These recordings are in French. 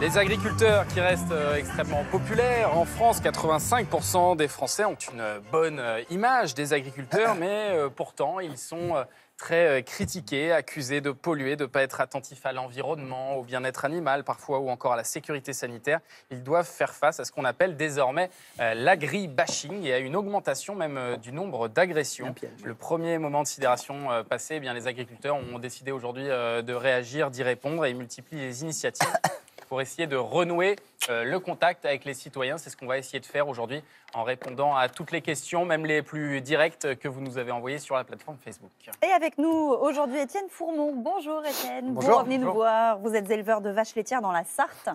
Les agriculteurs qui restent euh, extrêmement populaires en France, 85% des Français ont une bonne euh, image des agriculteurs, mais euh, pourtant ils sont très euh, critiqués, accusés de polluer, de ne pas être attentifs à l'environnement, au bien-être animal parfois, ou encore à la sécurité sanitaire. Ils doivent faire face à ce qu'on appelle désormais euh, l'agri-bashing et à une augmentation même euh, du nombre d'agressions. Le premier moment de sidération passé, eh bien, les agriculteurs ont décidé aujourd'hui de réagir, d'y répondre et ils multiplient les initiatives pour essayer de renouer euh, le contact avec les citoyens. C'est ce qu'on va essayer de faire aujourd'hui en répondant à toutes les questions, même les plus directes que vous nous avez envoyées sur la plateforme Facebook. Et avec nous aujourd'hui Étienne Fourmont. Bonjour Étienne. Bonjour. Bon, venez nous voir. Vous êtes éleveur de vaches laitières dans la Sarthe.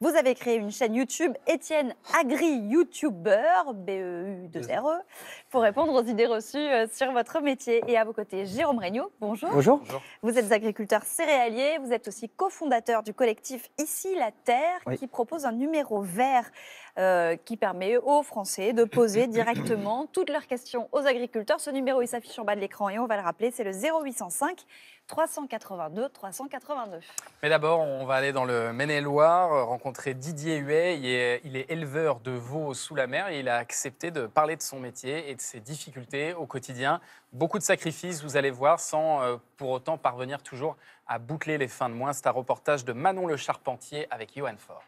Vous avez créé une chaîne YouTube Étienne Agri YouTuber, B-E-U-2-R-E, e pour répondre aux idées reçues euh, sur votre métier. Et à vos côtés, Jérôme Regnault. Bonjour. Bonjour. Vous êtes agriculteur céréalier. Vous êtes aussi cofondateur du collectif Ici la Terre qui propose un numéro vert euh, qui permet aux Français de poser directement toutes leurs questions aux agriculteurs. Ce numéro, il s'affiche en bas de l'écran et on va le rappeler, c'est le 0805 382 382. Mais d'abord, on va aller dans le Maine-et-Loire, euh, rencontrer Didier Huet. Il est, éleveur de veaux sous la mer et il a accepté de parler de son métier et de ses difficultés au quotidien. Beaucoup de sacrifices, vous allez voir, sans euh, pour autant parvenir toujours à boucler les fins de mois. C'est un reportage de Manon Le Charpentier avec Johan Fort.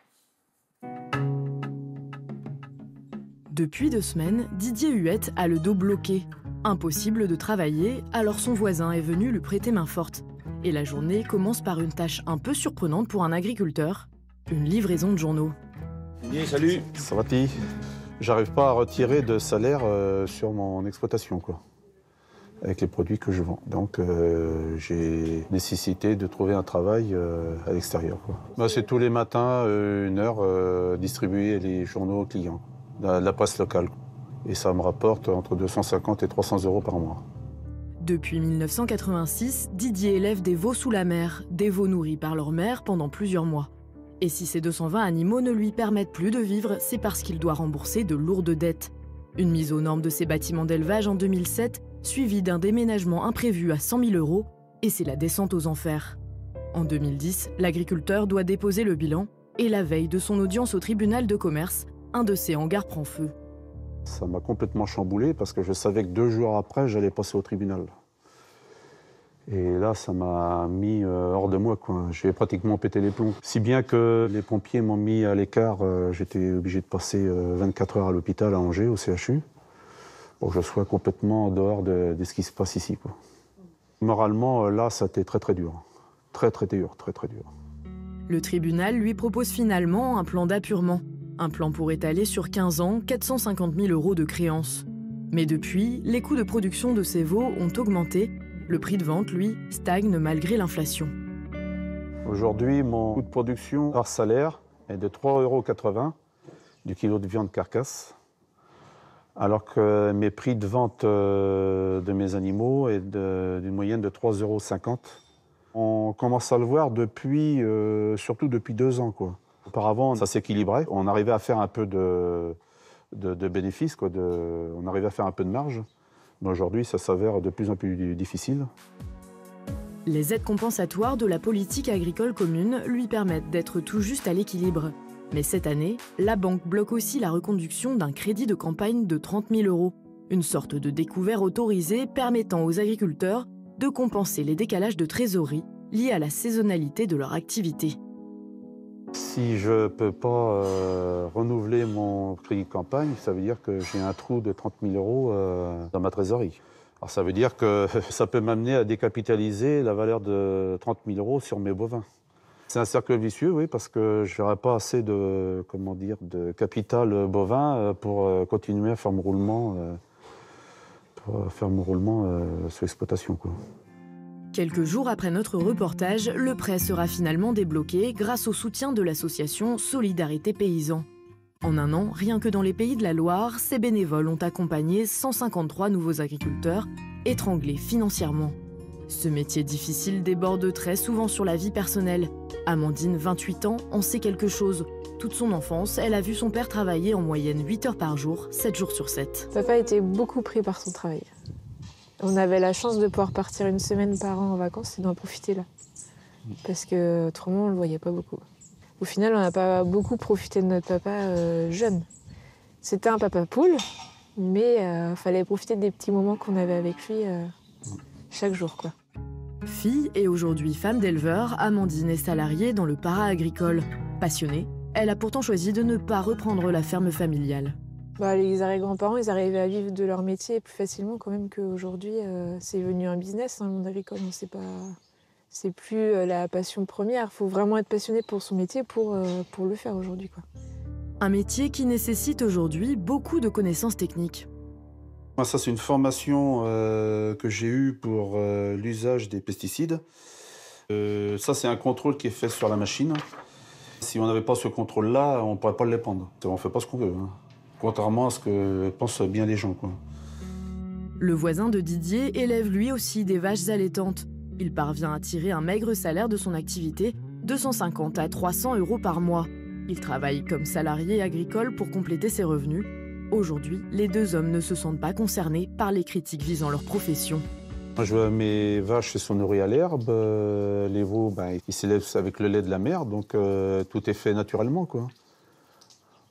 Depuis deux semaines, Didier Huette a le dos bloqué. Impossible de travailler, alors son voisin est venu lui prêter main forte. Et la journée commence par une tâche un peu surprenante pour un agriculteur, une livraison de journaux. Didier, salut Ça va, J'arrive pas à retirer de salaire euh, sur mon exploitation, quoi avec les produits que je vends. Donc euh, j'ai nécessité de trouver un travail euh, à l'extérieur. Moi, bah, c'est tous les matins, euh, une heure, distribuer les journaux aux clients, la, la presse locale. Et ça me rapporte entre 250 et 300 euros par mois. Depuis 1986, Didier élève des veaux sous la mer, des veaux nourris par leur mère pendant plusieurs mois. Et si ces 220 animaux ne lui permettent plus de vivre, c'est parce qu'il doit rembourser de lourdes dettes. Une mise aux normes de ses bâtiments d'élevage en 2007 suivi d'un déménagement imprévu à 100 000 euros, et c'est la descente aux enfers. En 2010, l'agriculteur doit déposer le bilan, et la veille de son audience au tribunal de commerce, un de ses hangars prend feu. Ça m'a complètement chamboulé parce que je savais que deux jours après, j'allais passer au tribunal. Et là, ça m'a mis euh, hors de moi. J'ai pratiquement pété les plombs. Si bien que les pompiers m'ont mis à l'écart. Euh, j'étais obligé de passer 24 euh, heures à l'hôpital à Angers, au CHU je sois complètement en dehors de, ce qui se passe ici. Moralement, euh, là, ça a été très très dur. Très très dur, très très dur. Le tribunal lui propose finalement un plan d'appurement. Un plan pour étaler sur 15 ans 450 000 euros de créances. Mais depuis, les coûts de production de ces veaux ont augmenté. Le prix de vente, lui, stagne malgré l'inflation. Aujourd'hui, mon coût de production par salaire est de 3,80 euros du kilo de viande carcasse alors que mes prix de vente euh, de mes animaux est d'une moyenne de 3,50 euros. On commence à le voir depuis, euh, surtout depuis deux ans. Quoi. Auparavant, ça s'équilibrait. On arrivait à faire un peu de, bénéfices, on arrivait à faire un peu de marge. Mais aujourd'hui, ça s'avère de plus en plus difficile. Les aides compensatoires de la politique agricole commune lui permettent d'être tout juste à l'équilibre. Mais cette année, la banque bloque aussi la reconduction d'un crédit de campagne de 30 000 euros, une sorte de découvert autorisé permettant aux agriculteurs de compenser les décalages de trésorerie liés à la saisonnalité de leur activité. Si je ne peux pas euh, renouveler mon crédit de campagne, ça veut dire que j'ai un trou de 30 000 euros euh, dans ma trésorerie. Alors ça veut dire que ça peut m'amener à décapitaliser la valeur de 30 000 euros sur mes bovins. C'est un cercle vicieux, oui, parce que je n'aurai pas assez de, comment dire, de capital euh, bovin euh, pour euh, continuer à faire mon roulement, faire mon roulement sur l'exploitation. Quelques jours après notre reportage, le prêt sera finalement débloqué grâce au soutien de l'association Solidarité Paysan. En un an, rien que dans les pays de la Loire, ces bénévoles ont accompagné 153 nouveaux agriculteurs étranglés financièrement. Ce métier difficile déborde très souvent sur la vie personnelle. Amandine, 28 ans, en sait quelque chose. Toute son enfance, elle a vu son père travailler en moyenne 8 heures par jour, 7 jours sur 7. Papa était beaucoup pris par son travail. On avait la chance de pouvoir partir une semaine par an en vacances et d'en profiter là. Parce que autrement, on le voyait pas beaucoup. Au final, on n'a pas beaucoup profité de notre papa euh, jeune. C'était un papa poule, mais il euh, fallait profiter des petits moments qu'on avait avec lui. Euh, chaque jour. Quoi. Fille et aujourd'hui femme d'éleveur, Amandine est salariée dans le para-agricole. Passionnée, elle a pourtant choisi de ne pas reprendre la ferme familiale. Bah, les arrière-grands-parents, ils arrivaient à vivre de leur métier plus facilement quand même qu'aujourd'hui. Euh, c'est devenu un business, dans hein, le monde agricole. C'est pas, c'est plus euh, la passion première. Il faut vraiment être passionné pour son métier pour, euh, pour le faire aujourd'hui. Quoi. Un métier qui nécessite aujourd'hui beaucoup de connaissances techniques. Moi, ça, c'est une formation euh, que j'ai eue pour euh, l'usage des pesticides. Euh, ça, c'est un contrôle qui est fait sur la machine. Si on n'avait pas ce contrôle-là, on ne pourrait pas l'épandre. On ne fait pas ce qu'on veut, hein. contrairement à ce que pensent bien les gens. Quoi. Le voisin de Didier élève lui aussi des vaches allaitantes. Il parvient à tirer un maigre salaire de son activité, 250 à 300 euros par mois. Il travaille comme salarié agricole pour compléter ses revenus Aujourd'hui, les deux hommes ne se sentent pas concernés par les critiques visant leur profession. Je mes vaches sont nourries à l'herbe, euh, les veaux ben, ils s'élèvent avec le lait de la mer, donc euh, tout est fait naturellement. Quoi.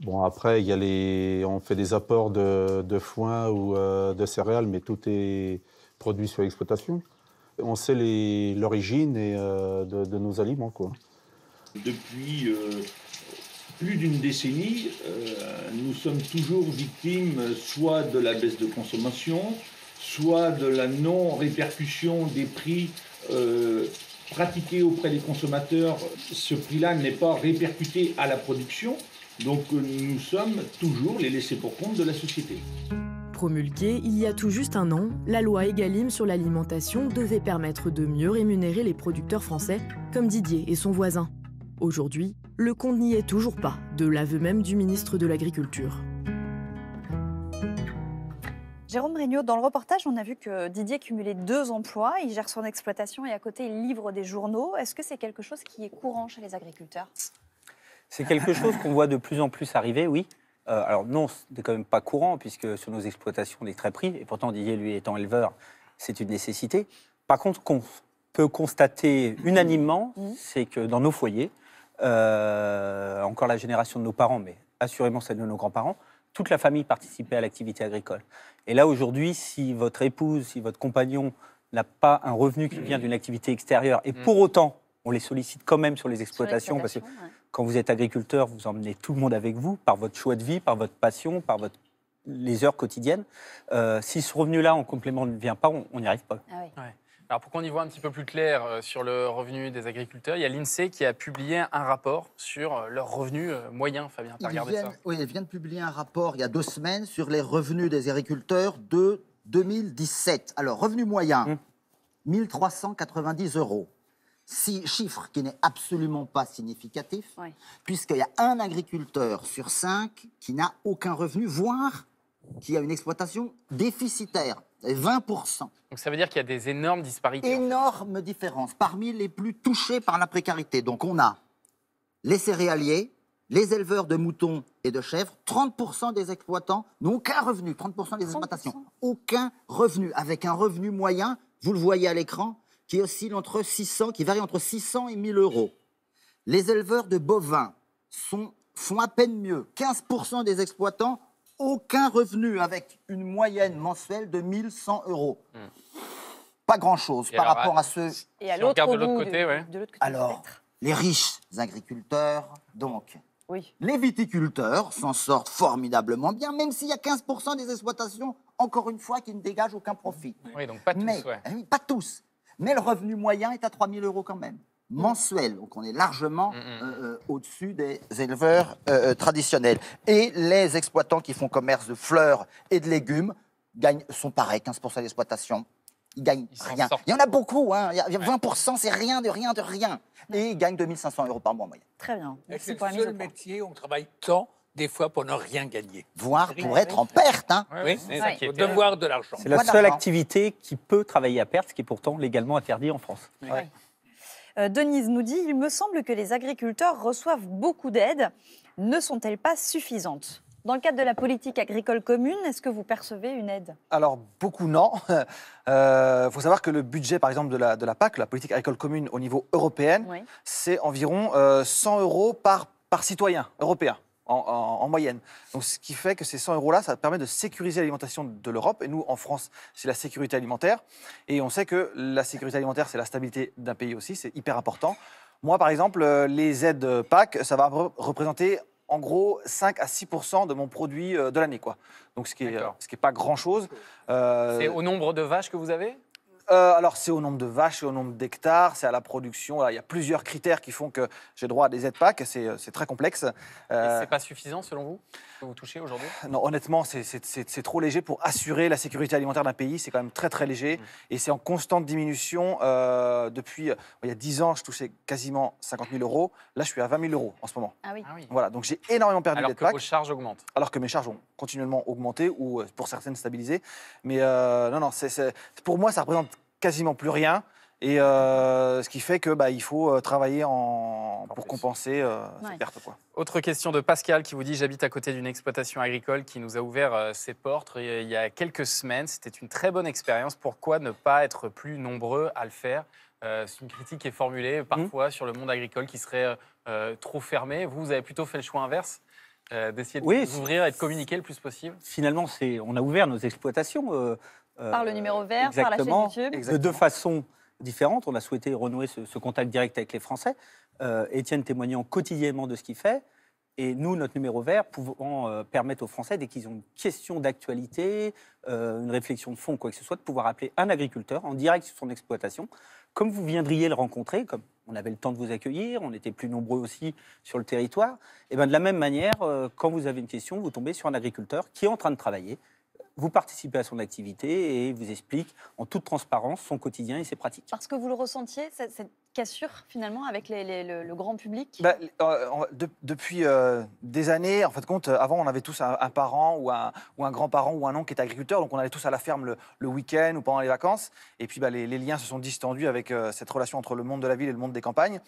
Bon, après, y a les... on fait des apports de, foin ou euh, de céréales, mais tout est produit sur l'exploitation. On sait l'origine les... de... de, nos aliments. Quoi. Depuis plus d'une décennie, euh, nous sommes toujours victimes soit de la baisse de consommation, soit de la non-répercussion des prix euh, pratiqués auprès des consommateurs, ce prix-là n'est pas répercuté à la production. Donc euh, nous sommes toujours les laissés pour compte de la société. Promulguée il y a tout juste un an, la loi Egalim sur l'alimentation devait permettre de mieux rémunérer les producteurs français, comme Didier et son voisin. Aujourd'hui, le compte n'y est toujours pas, de l'aveu même du ministre de l'Agriculture. Jérôme Régnaud, dans le reportage, on a vu que Didier cumulait deux emplois. Il gère son exploitation et à côté, il livre des journaux. Est-ce que c'est quelque chose qui est courant chez les agriculteurs C'est quelque chose qu'on voit de plus en plus arriver, oui. Euh, alors non, ce n'est quand même pas courant, puisque sur nos exploitations, on est très pris. Et pourtant, Didier, lui, étant éleveur, c'est une nécessité. Par contre, qu'on peut constater mmh. unanimement, mmh. c'est que dans nos foyers, euh, encore la génération de nos parents, mais assurément celle de nos grands-parents, toute la famille participait à l'activité agricole. Et là, aujourd'hui, si votre épouse, si votre compagnon n'a pas un revenu qui vient mmh. d'une activité extérieure, et mmh. pour autant, on les sollicite quand même sur les exploitations, parce que quand vous êtes agriculteur, vous emmenez tout le monde avec vous, par votre choix de vie, par votre passion, par votre les heures quotidiennes. Euh, si ce revenu-là, en complément, ne vient pas, on n'y arrive pas. Ah oui. Alors pour qu'on y voit un petit peu plus clair euh, sur le revenu des agriculteurs, il y a l'INSEE qui a publié un rapport sur euh, leur revenu euh, moyen, Fabien. As regardé ça Oui, de publier un rapport il y a deux semaines sur les revenus des agriculteurs de 2017. Alors, revenu moyen, 1390 hum. euros. chiffre qui n'est absolument pas significatif, puisqu'il y a un agriculteur sur cinq qui n'a aucun revenu, voire qui a une exploitation déficitaire. 20%. Donc ça veut dire qu'il y a des énormes disparités. Énormes différences, parmi les plus touchés par la précarité. Donc on a les céréaliers, les éleveurs de moutons et de chèvres, 30% des exploitants n'ont aucun revenu, 30% des exploitations, aucun revenu, avec un revenu moyen, vous le voyez à l'écran, qui oscille entre 600, qui varie entre 600 et 1000 euros. Les éleveurs de bovins sont, font à peine mieux, 15% des exploitants aucun revenu avec une moyenne mensuelle de 1100 euros. Hmm. Pas grand-chose par rapport à ceux... Et à l'autre de l'autre côté, Alors, les riches agriculteurs, donc... Oui. Les viticulteurs s'en sortent formidablement bien, même s'il y a 15% des exploitations, encore une fois, qui ne dégagent aucun profit. Oui, donc pas tous. Mais, eh pas tous. Mais le revenu moyen est à 3000 euros quand même mensuel. Donc on est largement mm, mm, euh, mm. Euh, au-dessus des éleveurs euh, traditionnels. Et les exploitants qui font commerce de fleurs et de légumes gagnent, sont pareils, 15% d'exploitation. Ils gagnent rien. Il y en a beaucoup, 20%, hein. c'est rien de rien de rien. Et ils gagnent 2500 euros par mois en moyenne. Très bien. C'est le seul métier où on travaille tant des fois pour ne rien gagner. Voire pour être en perte. Hein. Oui, c'est ça devoir de l'argent. C'est la seule activité qui peut travailler à perte, ce qui est pourtant légalement interdit en France. Euh, Denise nous dit, il me semble que les agriculteurs reçoivent beaucoup d'aides. Ne sont-elles pas suffisantes dans le cadre de la politique agricole commune, est-ce que vous percevez une aide Alors, beaucoup non. Il euh, faut savoir que le budget, par exemple, de la, PAC, la politique agricole commune au niveau européen, c'est environ 100 euh, euros par, par citoyen européen en, moyenne. Donc, ce qui fait que ces 100 euros-là, ça permet de sécuriser l'alimentation de l'Europe. Et nous, en France, c'est la sécurité alimentaire. Et on sait que la sécurité alimentaire, c'est la stabilité d'un pays aussi. C'est hyper important. Moi, par exemple, euh, les aides PAC, ça va représenter en gros 5 à 6 de mon produit euh, de l'année. quoi. Donc, ce qui n'est pas grand-chose. Euh, c'est au nombre de vaches que vous avez euh, alors, c'est au nombre de vaches, c'est au nombre d'hectares, c'est à la production. il y a plusieurs critères qui font que j'ai droit à des aides PAC. C'est euh, très complexe. Euh, c'est pas suffisant, selon vous, que vous touchez aujourd'hui Non, honnêtement, c'est trop léger pour assurer la sécurité alimentaire d'un pays. C'est quand même très, très léger. Mmh. Et c'est en constante diminution. depuis, il y a 10 ans, je touchais quasiment 50 000 euros. Là, je suis à 20 000 euros en ce moment. Ah, ah oui. Voilà, donc j'ai énormément perdu d'aide PAC. Alors que vos charges augmentent. Alors que mes charges ont continuellement augmenté ou, pour certaines, stabilisé. Mais non, non, pour moi, ça représente quasiment plus rien. Et euh, ce qui fait que bah, il faut euh, travailler en, pour compenser euh, cette perte. Quoi. Autre question de Pascal qui vous dit J'habite à côté d'une exploitation agricole qui nous a ouvert ses portes il y a quelques semaines. C'était une très bonne expérience. Pourquoi ne pas être plus nombreux à le faire C'est une critique qui est formulée parfois sur le monde agricole qui serait trop fermé. Vous, vous avez plutôt fait le choix inverse d'essayer de oui, d'ouvrir et de communiquer le plus possible Finalement, on a ouvert nos exploitations euh, par le numéro vert, par la chaîne YouTube. De deux façons différentes. On a souhaité renouer ce, contact direct avec les Français. Euh, Étienne témoignant quotidiennement de ce qu'il fait. Et nous, notre numéro vert, pouvant euh, permettre aux Français, dès qu'ils ont une question d'actualité, une réflexion de fond, quoi que ce soit, de pouvoir appeler un agriculteur en direct sur son exploitation. Comme vous viendriez le rencontrer, comme on avait le temps de vous accueillir, on était plus nombreux aussi sur le territoire, et eh bien de la même manière, quand vous avez une question, vous tombez sur un agriculteur qui est en train de travailler, vous participez à son activité et vous explique en toute transparence son quotidien et ses pratiques. Parce que vous le ressentiez, cette cassure finalement avec le, grand public bah, euh, Depuis euh, des années, en fait compte, avant on avait tous un, parent ou un, ou un grand-parent ou un oncle qui était agriculteur, donc on allait tous à la ferme le, week-end ou pendant les vacances, et puis bah, les, liens se sont distendus avec euh, cette relation entre le monde de la ville et le monde des campagnes.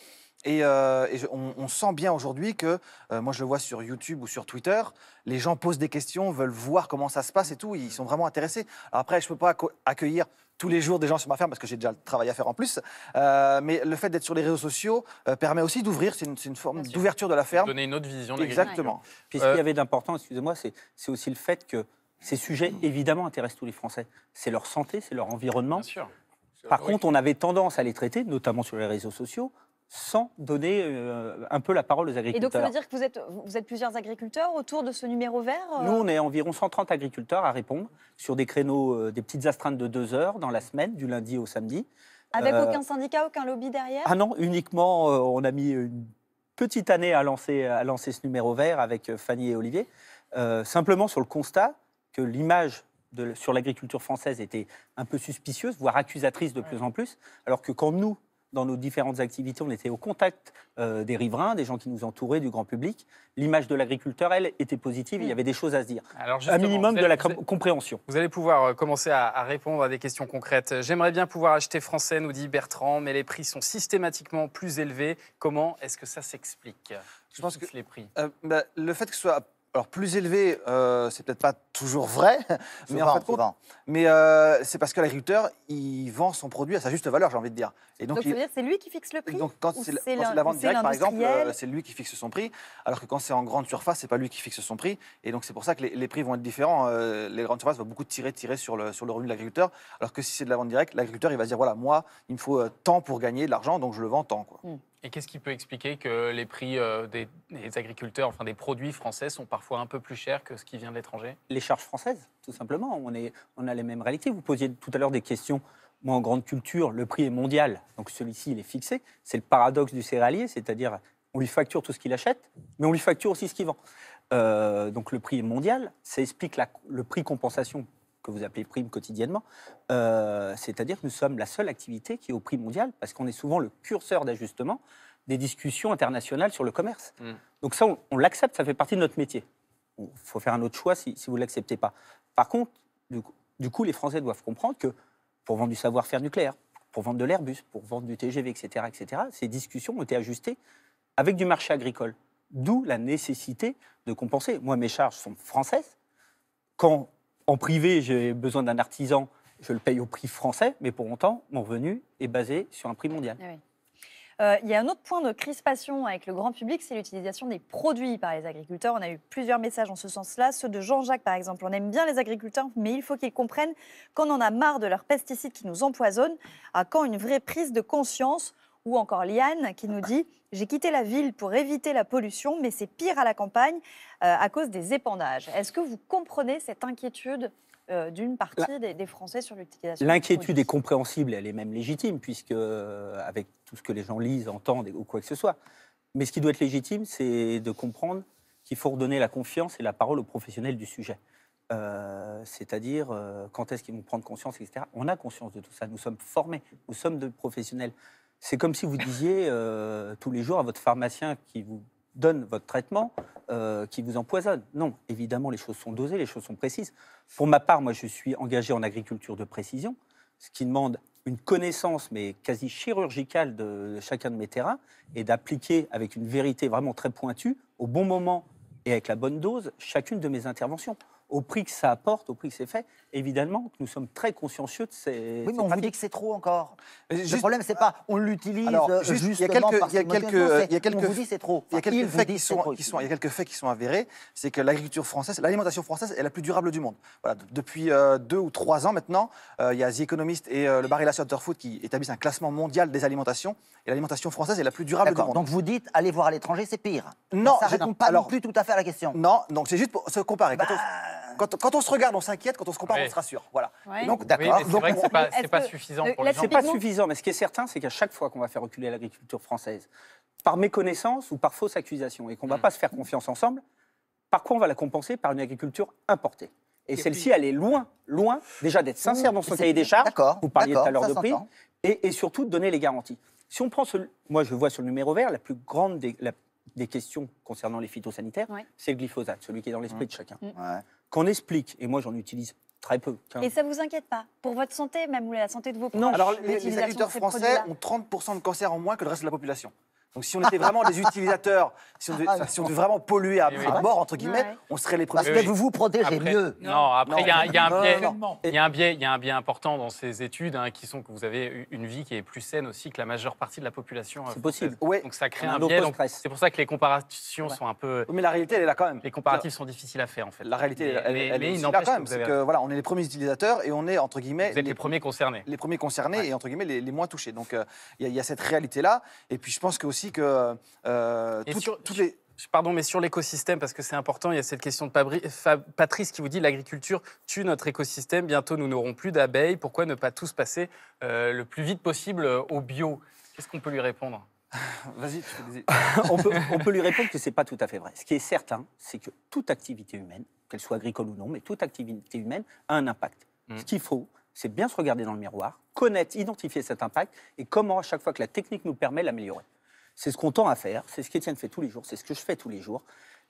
Et, on, sent bien aujourd'hui que, moi je le vois sur YouTube ou sur Twitter, les gens posent des questions, veulent voir comment ça se passe et tout, ils sont vraiment intéressés. après, je ne peux pas accueillir tous les jours des gens sur ma ferme parce que j'ai déjà le travail à faire en plus. Euh, mais le fait d'être sur les réseaux sociaux euh, permet aussi d'ouvrir, c'est une, forme d'ouverture de la ferme. Donner une autre vision de Exactement. Puis ce euh, qu'il y avait d'important, excusez-moi, c'est aussi le fait que ces sujets, mm. évidemment, intéressent tous les Français. C'est leur santé, c'est leur environnement. Bien sûr. Par contre, on avait tendance à les traiter, notamment sur les réseaux sociaux, sans donner euh, un peu la parole aux agriculteurs. Et donc ça veut dire que vous êtes, plusieurs agriculteurs autour de ce numéro vert euh Nous, on est environ 130 agriculteurs à répondre sur des créneaux, euh, des petites astreintes de deux heures dans la semaine, du lundi au samedi. Avec aucun syndicat, aucun lobby derrière Ah non, uniquement, on a mis une petite année à lancer, à lancer ce numéro vert avec Fanny et Olivier, simplement sur le constat que l'image sur l'agriculture française était un peu suspicieuse, voire accusatrice de plus en plus, alors que quand nous, dans nos différentes activités, on était au contact euh, des riverains, des gens qui nous entouraient, du grand public. L'image de l'agriculteur, elle, était positive. Il y mm. avait des choses à se dire. Alors un minimum de la compréhension. Vous allez pouvoir euh, commencer à, répondre à des questions concrètes. J'aimerais bien pouvoir acheter français, nous dit Bertrand, mais les prix sont systématiquement plus élevés. Comment est-ce que ça s'explique je pense que les prix. Euh, bah, le fait que ce soit alors plus élevé, euh, c'est peut-être pas toujours vrai, mais euh, c'est parce que l'agriculteur il vend son produit à sa juste valeur, j'ai envie de dire. Et donc, donc c'est lui qui fixe le prix. Donc quand c'est la, la vente directe, par exemple, euh, c'est lui qui fixe son prix, alors que quand c'est en grande surface, c'est pas lui qui fixe son prix. Et donc c'est pour ça que les, prix vont être différents. Euh, les grandes surfaces vont beaucoup tirer, tirer sur le sur le revenu de l'agriculteur, alors que si c'est de la vente directe, l'agriculteur il va dire voilà moi il me faut tant pour gagner de l'argent, donc je le vends tant quoi. Hmm. Et qu'est-ce qui peut expliquer que les prix euh, des, agriculteurs, enfin des produits français, sont parfois un peu plus chers que ce qui vient de l'étranger Les charges françaises, tout simplement. On, est, on a les mêmes réalités. Vous posiez tout à l'heure des questions. Moi, en grande culture, le prix est mondial, donc celui-ci, il est fixé. C'est le paradoxe du céréalier, c'est-à-dire on lui facture tout ce qu'il achète, mais on lui facture aussi ce qu'il vend. Euh, donc le prix est mondial. Ça explique le prix compensation que vous appelez prime quotidiennement. Euh, c'est-à-dire que nous sommes la seule activité qui est au prix mondial, parce qu'on est souvent le curseur d'ajustement des discussions internationales sur le commerce. Mm. Donc ça, on, l'accepte, ça fait partie de notre métier. Il faut faire un autre choix si, vous ne l'acceptez pas. Par contre, du coup, du coup, les Français doivent comprendre que pour vendre du savoir-faire nucléaire, pour vendre de l'Airbus, pour vendre du TGV, etc., etc., ces discussions ont été ajustées avec du marché agricole. D'où la nécessité de compenser. Moi, mes charges sont françaises. Quand en privé, j'ai besoin d'un artisan, je le paye au prix français, mais pour autant, mon revenu est basé sur un prix mondial. Ah euh, il y a un autre point de crispation avec le grand public, c'est l'utilisation des produits par les agriculteurs. On a eu plusieurs messages en ce sens-là, ceux de Jean-Jacques par exemple. On aime bien les agriculteurs, mais il faut qu'ils comprennent qu'on en a marre de leurs pesticides qui nous empoisonnent. À ah, quand une vraie prise de conscience ou encore Liane qui nous dit j'ai quitté la ville pour éviter la pollution, mais c'est pire à la campagne euh, à cause des épandages. Est-ce que vous comprenez cette inquiétude euh, d'une partie des, Français sur l'utilisation L'inquiétude est compréhensible, elle est même légitime, puisque euh, avec tout ce que les gens lisent, entendent ou quoi que ce soit. Mais ce qui doit être légitime, c'est de comprendre qu'il faut redonner la confiance et la parole aux professionnels du sujet. c'est-à-dire quand est-ce qu'ils vont prendre conscience, etc. On a conscience de tout ça, nous sommes formés, nous sommes de professionnels. C'est comme si vous disiez euh, tous les jours à votre pharmacien qui vous donne votre traitement, euh, qui vous empoisonne. Non, évidemment, les choses sont dosées, les choses sont précises. Pour ma part, moi, je suis engagé en agriculture de précision, ce qui demande une connaissance, mais quasi chirurgicale, de chacun de mes terrains, et d'appliquer avec une vérité vraiment très pointue, au bon moment et avec la bonne dose, chacune de mes interventions, au prix que ça apporte, au prix que c'est fait évidemment que nous sommes très consciencieux de ces. Oui, mais on vous dit que c'est trop encore. le problème, c'est pas on l'utilise euh, juste, Il y quelques, il y a quelques, euh, vous c'est trop. il y a quelques faits qui sont, avérés. C'est que l'agriculture française, l'alimentation française, est la plus durable du monde. Voilà, depuis euh, deux ou trois ans maintenant, il y a The Economist et euh, le Barilla Food qui établissent un classement mondial des alimentations. Et l'alimentation française est la plus durable du monde. Donc vous dites, allez voir à l'étranger, c'est pire. Non, ça ne répond pas non plus tout à fait à la question. Non, donc c'est juste pour se comparer. Quand, on se regarde, on s'inquiète. Quand on se compare, on se rassure. Voilà. Donc, d'accord. c'est pas, pas suffisant euh, pour les gens. pas suffisant, mais ce qui est certain, c'est qu'à chaque fois qu'on va faire reculer l'agriculture française, par méconnaissance ou par fausse accusation, et qu'on ne va mm. pas se faire confiance ensemble, par quoi on va la compenser Par une agriculture importée. Et, celle-ci, elle est loin, loin déjà d'être sincère dans son cahier des charges. Vous parliez tout à l'heure de prix. Et, surtout de donner les garanties. Si on prend ce, moi je vois sur le numéro vert la plus grande des, questions concernant les phytosanitaires, c'est le glyphosate, celui qui est dans l'esprit mm. de chacun. Mm qu'on explique, et moi j'en utilise très peu. Et ça vous inquiète pas Pour votre santé, même, ou la santé de vos proches Non, alors les, les agriculteurs français ont 30% de cancer en moins que le reste de la population. Donc si on était vraiment des utilisateurs, si on devait, vraiment polluer à, mort, entre guillemets, on serait les premiers. Parce que vous vous protégez mieux. Non, après, il y, a un biais, il y a un biais important dans ces études hein, qui sont que vous avez une vie qui est plus saine aussi que la majeure partie de la population. Euh, c'est possible. Donc ça crée un, biais. C'est pour ça que les comparations sont un peu. mais la réalité, elle est là quand même. Les comparatifs sont difficiles à faire, en fait. La réalité, elle, est là quand même. C'est que voilà, on est les premiers utilisateurs et on est, entre guillemets. Vous êtes les premiers concernés. Les premiers concernés et, entre guillemets, les moins touchés. Donc euh, il y a cette réalité-là. Et puis je pense que aussi, que euh, les pardon, mais sur l'écosystème, parce que c'est important, il y a cette question de Patrice qui vous dit l'agriculture tue notre écosystème, bientôt nous n'aurons plus d'abeilles, pourquoi ne pas tous passer euh, le plus vite possible euh, au bio Qu'est-ce qu'on peut lui répondre Vas-y, on, peut, on peut lui répondre que ce n'est pas tout à fait vrai. Ce qui est certain, c'est que toute activité humaine, qu'elle soit agricole ou non, mais toute activité humaine a un impact. Mm. Ce qu'il faut, c'est bien se regarder dans le miroir, connaître, identifier cet impact et comment, à chaque fois que la technique nous permet, l'améliorer. C'est ce qu'on tend à faire, c'est ce qu'Étienne fait tous les jours, c'est ce que je fais tous les jours.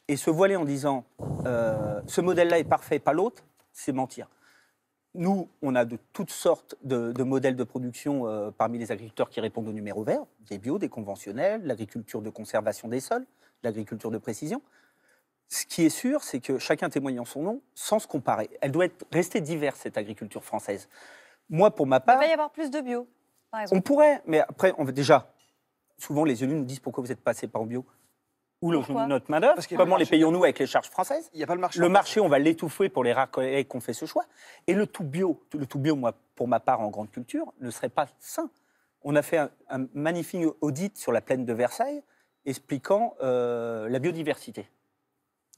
Et se voiler en disant euh, ce modèle-là est parfait, pas l'autre, c'est mentir. Nous, on a de toutes sortes de, modèles de production euh, parmi les agriculteurs qui répondent au numéro vert, des bio, des conventionnels, l'agriculture de conservation des sols, l'agriculture de précision. Ce qui est sûr, c'est que chacun témoigne en son nom sans se comparer. Elle doit être, rester diverse, cette agriculture française. Moi, pour ma part... Il va y avoir plus de bio, par exemple. On pourrait, mais après, on, déjà, souvent les élus nous disent pourquoi vous êtes passé par bio ou notre main-d'œuvre Comment les payons-nous avec les charges françaises Il n'y a pas le marché. Le marché, on va l'étouffer pour les rares collègues qu'on fait ce choix. Et le tout bio, le tout bio, moi, pour ma part, en grande culture, ne serait pas sain. On a fait un, magnifique audit sur la plaine de Versailles expliquant euh, la biodiversité.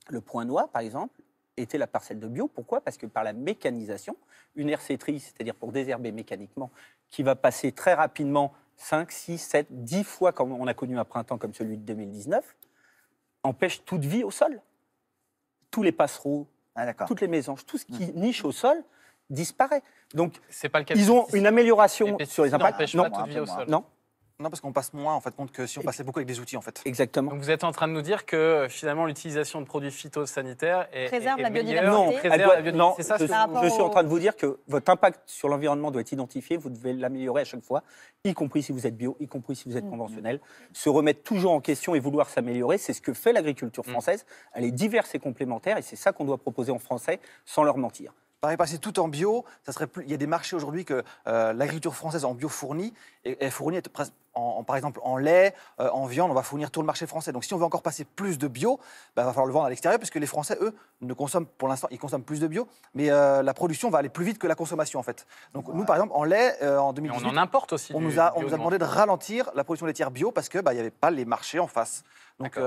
Le point noir, par exemple, était la parcelle de bio. Pourquoi Parce que par la mécanisation, une hercétrie, c'est-à-dire pour désherber mécaniquement, qui va passer très rapidement 5, 6, 7, 10 fois comme on a connu un printemps comme celui de 2019, empêche toute vie au sol. Tous les passereaux, ah, toutes les mésanges, tout ce qui mm. niche au sol disparaît. Donc, pas le cas ils ont une amélioration sur les impacts. Non, pas toute vie au sol. non, non, parce qu'on passe moins en fait compte que si on passait beaucoup avec des outils en fait. Exactement. Donc vous êtes en train de nous dire que finalement l'utilisation de produits phytosanitaires est, préserve la biodiversité. Non, Non, je, suis en train de vous dire que votre impact sur l'environnement doit être identifié. Vous devez l'améliorer à chaque fois, y compris si vous êtes bio, y compris si vous êtes mm. conventionnel. Se remettre toujours en question et vouloir s'améliorer, c'est ce que fait l'agriculture mm. française. Elle est diverse et complémentaire, et c'est ça qu'on doit proposer en français, sans leur mentir. Pareil, passer tout en bio, ça serait plus... il y a des marchés aujourd'hui que euh, l'agriculture française en bio fournit, et, et fournit presque par exemple en lait, euh, en viande, on va fournir tout le marché français. Donc si on veut encore passer plus de bio, il bah, va falloir le vendre à l'extérieur, puisque les Français, eux, ne consomment pour l'instant, ils consomment plus de bio, mais euh, la production va aller plus vite que la consommation en fait. Donc nous, par exemple, en lait, euh, en 2018, on aussi. On, nous a, on nous a demandé de ralentir la production laitière bio parce que bah, il n'y avait pas les marchés en face. Donc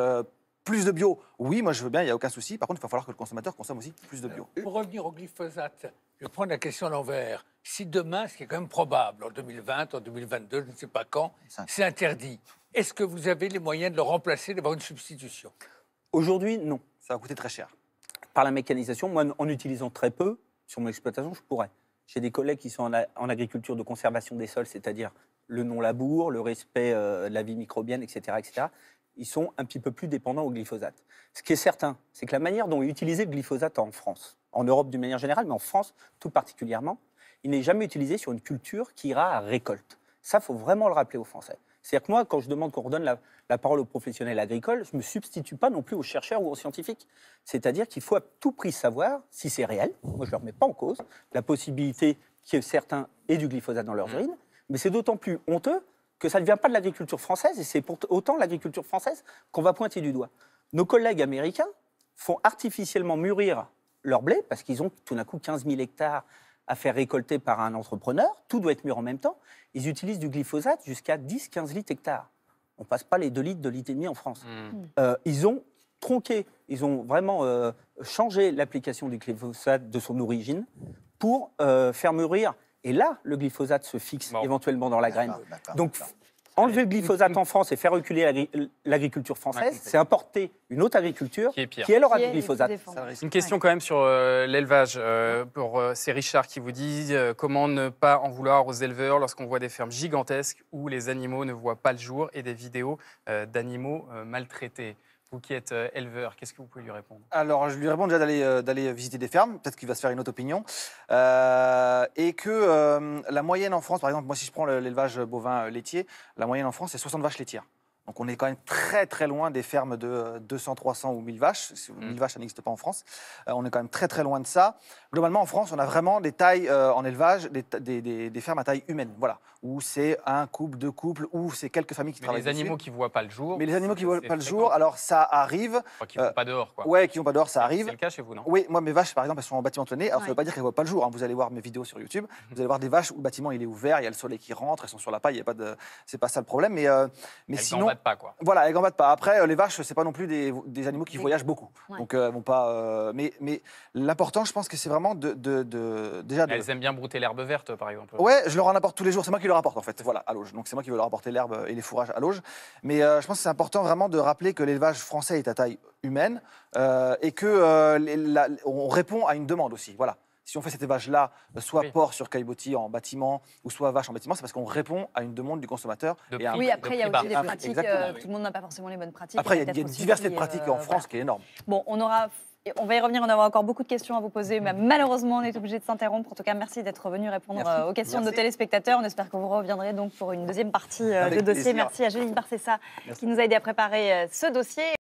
plus de bio, oui, moi je veux bien, il n'y a aucun souci. Par contre, il va falloir que le consommateur consomme aussi plus de bio. Pour revenir au glyphosate, je vais prendre la question à l'envers. Si demain, ce qui est quand même probable, en 2020, en 2022, je ne sais pas quand, c'est interdit, est-ce que vous avez les moyens de le remplacer, d'avoir une substitution Aujourd'hui, non. Ça va coûter très cher. Par la mécanisation, moi, en utilisant très peu sur mon exploitation, je pourrais. J'ai des collègues qui sont en, agriculture de conservation des sols, c'est-à-dire le non-labour, le respect euh, de la vie microbienne, etc., etc. Ils sont un petit peu plus dépendants au glyphosate. Ce qui est certain, c'est que la manière dont est utilisé le glyphosate en France, en Europe d'une manière générale, mais en France tout particulièrement, il n'est jamais utilisé sur une culture qui ira à récolte. Ça, faut vraiment le rappeler aux Français. C'est-à-dire que moi, quand je demande qu'on redonne la, parole aux professionnels agricoles, je ne me substitue pas non plus aux chercheurs ou aux scientifiques. C'est-à-dire qu'il faut à tout prix savoir si c'est réel, moi je ne leur remets pas en cause, la possibilité qu'il y ait certains aient du glyphosate dans leurs mmh. urines, mais c'est d'autant plus honteux que ça ne vient pas de l'agriculture française, et c'est pour autant l'agriculture française qu'on va pointer du doigt. Nos collègues américains font artificiellement mûrir leur blé, parce qu'ils ont tout d'un coup 15 000 hectares à faire récolter par un entrepreneur, tout doit être mûr en même temps, ils utilisent du glyphosate jusqu'à 10-15 litres hectares. On passe pas les 2 litres, de litres et demi en France. Hmm. Hmm. Euh, ils ont tronqué, ils ont vraiment euh, changé l'application du glyphosate de son origine pour euh, faire mûrir. Et là, le glyphosate se fixe éventuellement dans la graine. Donc enlever le glyphosate en France et faire reculer l'agriculture française, c'est importer une autre agriculture qui, est pire. qui aura du glyphosate. Une question quand même sur euh, l'élevage. Euh, pour ces euh, c'est Richard qui vous dit comment ne pas en vouloir aux éleveurs lorsqu'on voit des fermes gigantesques où les animaux ne voient pas le jour et des vidéos d'animaux maltraités vous qui êtes euh, éleveur, qu'est-ce que vous pouvez lui répondre Alors, je lui réponds déjà d'aller, euh, d'aller visiter des fermes, peut-être qu'il va se faire une autre opinion. Euh, et que la moyenne en France, par exemple, moi si je prends l'élevage bovin laitier, la moyenne en France, c'est 60 vaches laitières. Donc on est quand même très très loin des fermes de 200, 300 ou 1000 vaches. 1000 mmh. vaches, ça n'existe pas en France. on est quand même très très loin de ça. Globalement, en France, on a vraiment des tailles en élevage, des, fermes à taille humaine. Voilà où c'est un couple, de couples, ou c'est quelques familles qui mais travaillent. Les animaux qui voient pas le jour. Mais les animaux qui voient pas le jour, alors ça arrive. Enfin, qui euh, pas dehors, quoi. Ouais, qui ont pas dehors, ça arrive. C'est le cas chez vous, non Oui, moi mes vaches, par exemple, elles sont en bâtiment tonné. Alors ouais. ça veut pas dire qu'elles voient pas le jour. Hein. Vous allez voir mes vidéos sur YouTube. Mhm. Vous allez voir des vaches où le bâtiment il est ouvert, il y a le soleil qui rentre, elles sont sur la paille, il y a pas de. C'est pas ça le problème. Mais, euh, mais sinon. Elles pas, quoi. Voilà, elles gambadent pas. Après, euh, les vaches, c'est pas non plus des, animaux qui voyagent beaucoup. Donc euh, elles vont pas. mais mais l'important, je pense que c'est vraiment de, de, déjà. De... Elles aiment bien brouter l'herbe verte, par exemple. Ouais, je leur en apporte tous les jours. C'est moi qui rapporte en fait, voilà, à l'auge. Donc c'est moi qui veux leur apporter l'herbe et les fourrages à l'auge. Mais euh, je pense que c'est important vraiment de rappeler que l'élevage français est à taille humaine euh, et que euh, on répond à une demande aussi, voilà. Si on fait cet élevage-là, soit porc sur caillebotis en bâtiment, ou soit vache en bâtiment, c'est parce qu'on répond à une demande du consommateur. oui, après, il y a aussi des ah, pratiques, tout le monde n'a pas forcément les bonnes pratiques. Après, il y a une diversité de pratiques en France qui est énorme. Bon, on aura on va y revenir, on a encore beaucoup de questions à vous poser, mais malheureusement, on est obligé de s'interrompre. En tout cas, merci d'être venu répondre euh, aux questions de nos téléspectateurs. On espère que vous reviendrez donc pour une deuxième partie euh, de dossier. Merci à Julie Barcessa qui nous a aidé à préparer euh, ce dossier.